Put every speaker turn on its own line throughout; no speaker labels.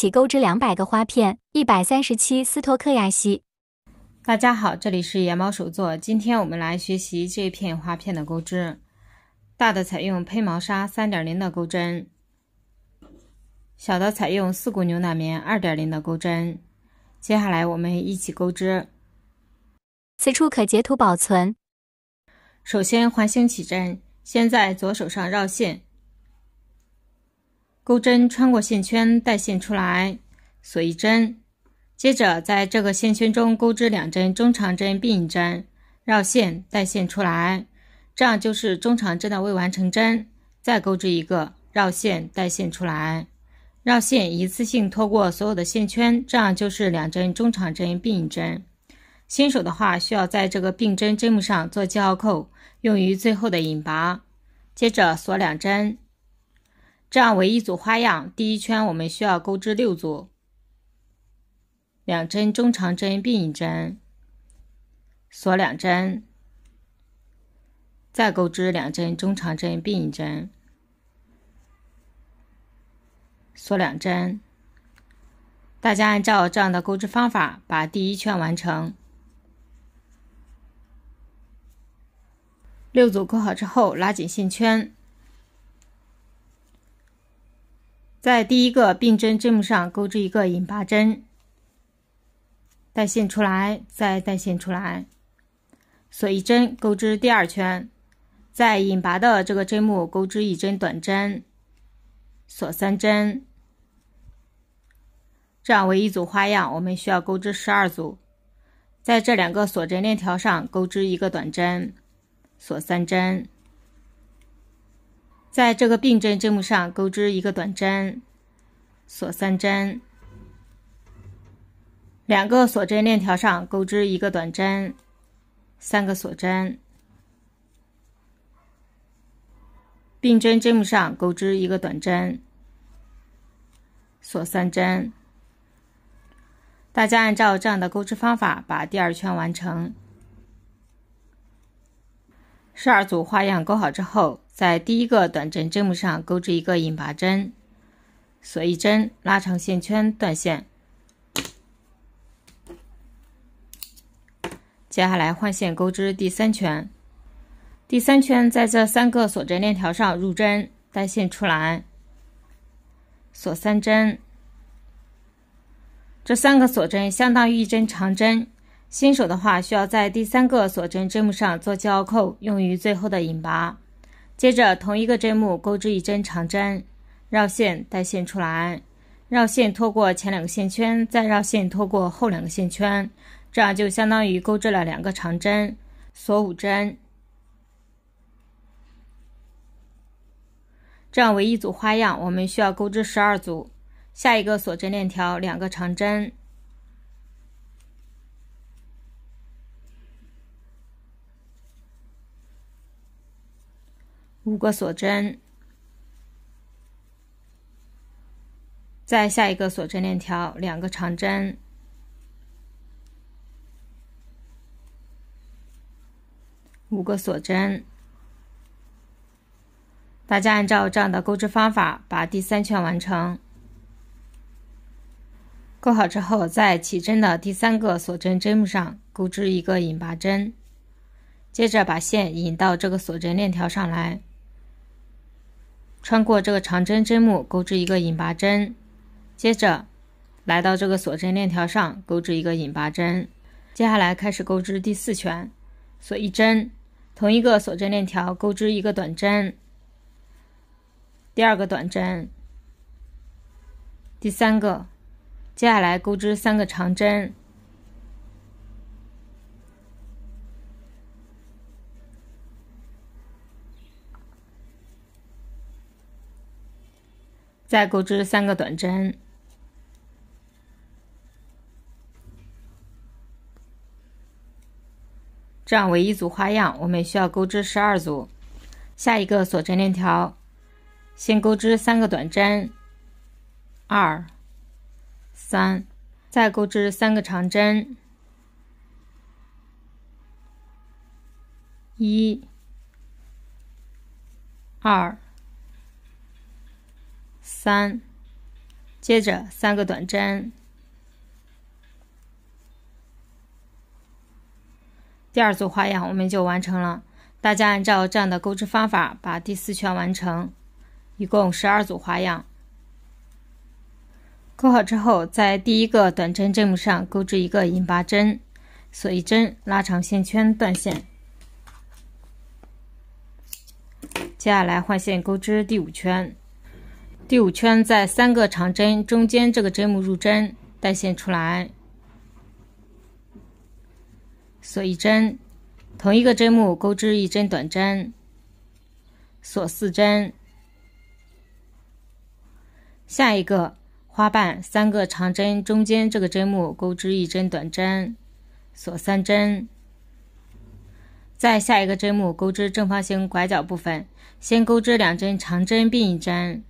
起钩织两百个花片，一百三十七斯托克亚西。大家好，这里是羊毛手作，今天我们来学习这片花片的钩织。大的采用胚毛纱三点零的钩针，小的采用四股牛奶棉二点零的钩针。接下来我们一起钩织，此处可截图保存。首先环形起针，先在左手上绕线。钩针穿过线圈，带线出来，锁一针。接着在这个线圈中钩织两针中长针并一针，绕线带线出来，这样就是中长针的未完成针。再钩织一个，绕线带线出来，绕线一次性拖过所有的线圈，这样就是两针中长针并一针。新手的话，需要在这个并针针目上做记号扣，用于最后的引拔。接着锁两针。这样为一组花样，第一圈我们需要钩织六组，两针中长针并一针，锁两针，再钩织两针中长针并一针，锁两针。大家按照这样的钩织方法把第一圈完成。六组钩好之后，拉紧线圈。在第一个并针针目上钩织一个引拔针，带线出来，再带线出来，锁一针，钩织第二圈，在引拔的这个针目钩织一针短针，锁三针，这样为一组花样，我们需要钩织十二组，在这两个锁针链条上钩织一个短针，锁三针。在这个并针针目上钩织一个短针，锁三针；两个锁针链条上钩织一个短针，三个锁针；并针针目上钩织一个短针，锁三针。大家按照这样的钩织方法把第二圈完成。十二组花样钩好之后，在第一个短针针目上钩织一个引拔针，锁一针，拉长线圈，断线。接下来换线钩织第三圈。第三圈在这三个锁针链条上入针，带线出来，锁三针。这三个锁针相当于一针长针。新手的话，需要在第三个锁针针目上做号扣，用于最后的引拔。接着，同一个针目钩织一针长针，绕线带线出来，绕线拖过前两个线圈，再绕线拖过后两个线圈，这样就相当于钩织了两个长针，锁五针。这样为一组花样，我们需要钩织十二组。下一个锁针链条，两个长针。五个锁针，再下一个锁针链条，两个长针，五个锁针。大家按照这样的钩织方法，把第三圈完成。钩好之后，在起针的第三个锁针针目上钩织一个引拔针，接着把线引到这个锁针链条上来。穿过这个长针针目，钩织一个引拔针，接着来到这个锁针链条上，钩织一个引拔针。接下来开始钩织第四圈，锁一针，同一个锁针链条钩织一个短针，第二个短针，第三个，接下来钩织三个长针。再钩织三个短针，这样为一组花样，我们需要钩织十二组。下一个锁针链条，先钩织三个短针，二、三，再钩织三个长针，一、二。三，接着三个短针，第二组花样我们就完成了。大家按照这样的钩织方法把第四圈完成，一共十二组花样。钩好之后，在第一个短针针目上钩织一个引拔针，锁一针，拉长线圈断线。接下来换线钩织第五圈。第五圈，在三个长针中间这个针目入针，带线出来，锁一针，同一个针目钩织一针短针，锁四针。下一个花瓣，三个长针中间这个针目钩织一针短针，锁三针。在下一个针目钩织正方形拐角部分，先钩织两针长针并一针。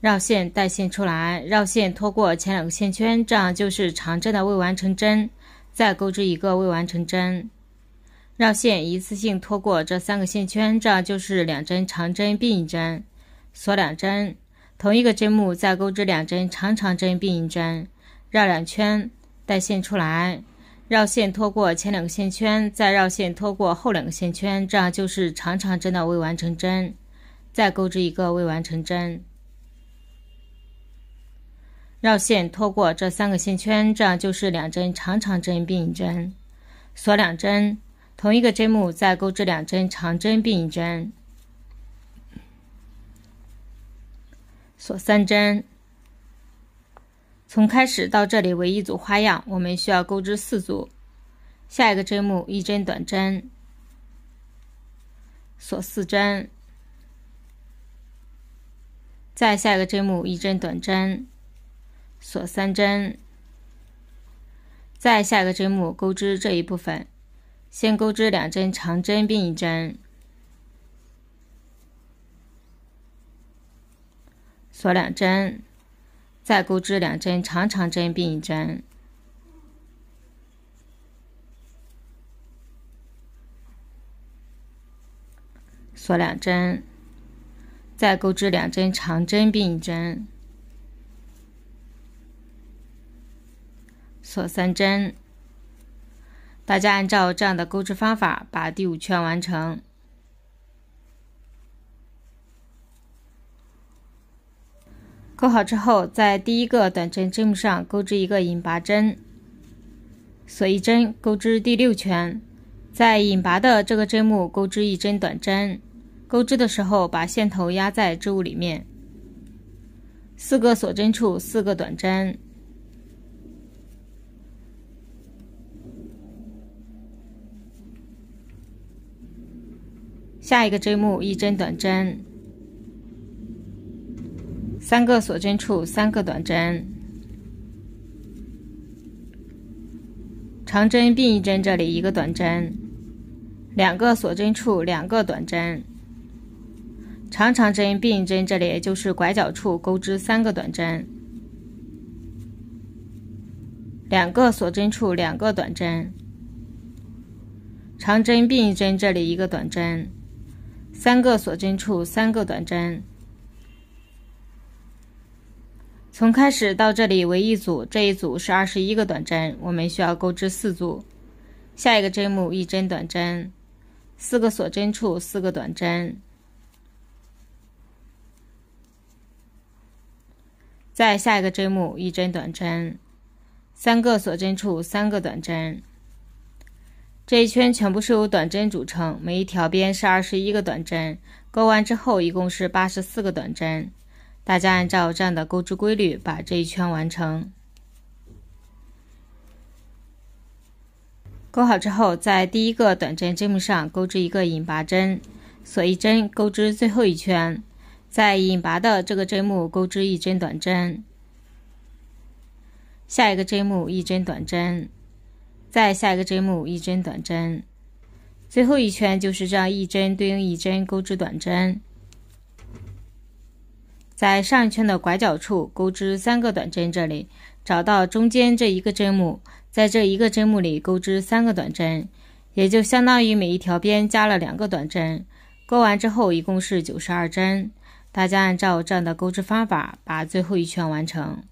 绕线带线出来，绕线拖过前两个线圈，这样就是长针的未完成针。再钩织一个未完成针，绕线一次性拖过这三个线圈，这样就是两针长针并一针，锁两针。同一个针目再钩织两针长长针并一针，绕两圈带线出来，绕线拖过前两个线圈，再绕线拖过后两个线圈，这样就是长长针的未完成针。再钩织一个未完成针。绕线，拖过这三个线圈，这样就是两针长长针并一针，锁两针。同一个针目再钩织两针长长针并一针，锁三针。从开始到这里为一组花样，我们需要钩织四组。下一个针目一针短针，锁四针。再下一个针目一针短针。锁三针，再下个针目钩织这一部分，先钩织两针长针并一针，锁两针，再钩织两针长长针并一针，锁两针，再钩织两针长针并一针。锁三针，大家按照这样的钩织方法把第五圈完成。钩好之后，在第一个短针针目上钩织一个引拔针，锁一针，钩织第六圈，在引拔的这个针目钩织一针短针，钩织的时候把线头压在织物里面，四个锁针处四个短针。下一个针目一针短针，三个锁针处三个短针，长针并一针，这里一个短针，两个锁针处两个短针，长长针并一针，这里就是拐角处钩织三个短针，两个锁针处两个短针，长针并一针，这里一个短针。三个锁针处，三个短针。从开始到这里为一组，这一组是二十一个短针，我们需要钩织四组。下一个针目一针短针，四个锁针处四个短针，在下一个针目一针短针，三个锁针处三个短针。这一圈全部是由短针组成，每一条边是二十一个短针，钩完之后一共是八十四个短针。大家按照这样的钩织规律把这一圈完成。钩好之后，在第一个短针针目上钩织一个引拔针，锁一针，钩织最后一圈，在引拔的这个针目钩织一针短针，下一个针目一针短针。再下一个针目一针短针，最后一圈就是这样一针对应一针钩织短针，在上一圈的拐角处钩织三个短针，这里找到中间这一个针目，在这一个针目里钩织三个短针，也就相当于每一条边加了两个短针。钩完之后一共是九十二针，大家按照这样的钩织方法把最后一圈完成。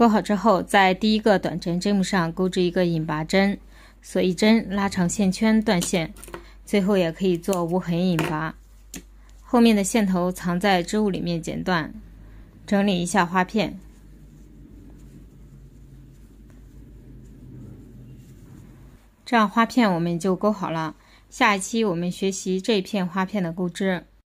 钩好之后，在第一个短针针目上钩织一个引拔针，锁一针，拉长线圈断线。最后也可以做无痕引拔，后面的线头藏在织物里面剪断，整理一下花片。这样花片我们就钩好了。下一期我们学习这片花片的钩织。